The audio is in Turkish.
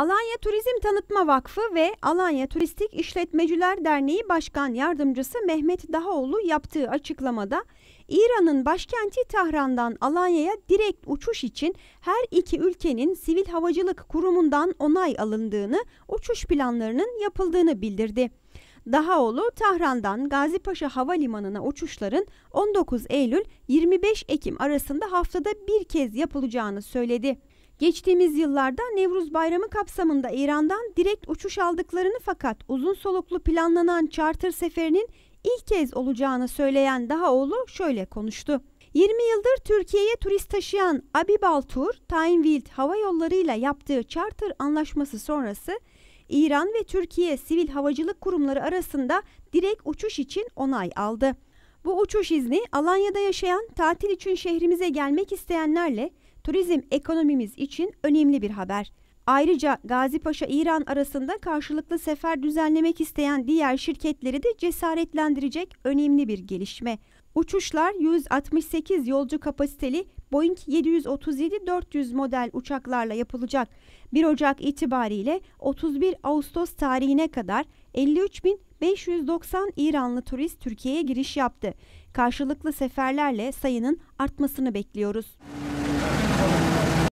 Alanya Turizm Tanıtma Vakfı ve Alanya Turistik İşletmeciler Derneği Başkan Yardımcısı Mehmet Dahaoğlu yaptığı açıklamada İran'ın başkenti Tahran'dan Alanya'ya direkt uçuş için her iki ülkenin sivil havacılık kurumundan onay alındığını, uçuş planlarının yapıldığını bildirdi. Dahaoğlu, Tahran'dan Gazipaşa Havalimanı'na uçuşların 19 Eylül-25 Ekim arasında haftada bir kez yapılacağını söyledi. Geçtiğimiz yıllarda Nevruz Bayramı kapsamında İran'dan direkt uçuş aldıklarını fakat uzun soluklu planlanan charter seferinin ilk kez olacağını söyleyen Dahaoğlu şöyle konuştu. 20 yıldır Türkiye'ye turist taşıyan Abibal Tur, Tainwild Hava Yolları ile yaptığı charter anlaşması sonrası İran ve Türkiye sivil havacılık kurumları arasında direkt uçuş için onay aldı. Bu uçuş izni Alanya'da yaşayan tatil için şehrimize gelmek isteyenlerle turizm ekonomimiz için önemli bir haber. Ayrıca Gazi Paşa İran arasında karşılıklı sefer düzenlemek isteyen diğer şirketleri de cesaretlendirecek önemli bir gelişme. Uçuşlar 168 yolcu kapasiteli Boeing 737-400 model uçaklarla yapılacak. 1 Ocak itibariyle 31 Ağustos tarihine kadar 53.590 İranlı turist Türkiye'ye giriş yaptı. Karşılıklı seferlerle sayının artmasını bekliyoruz.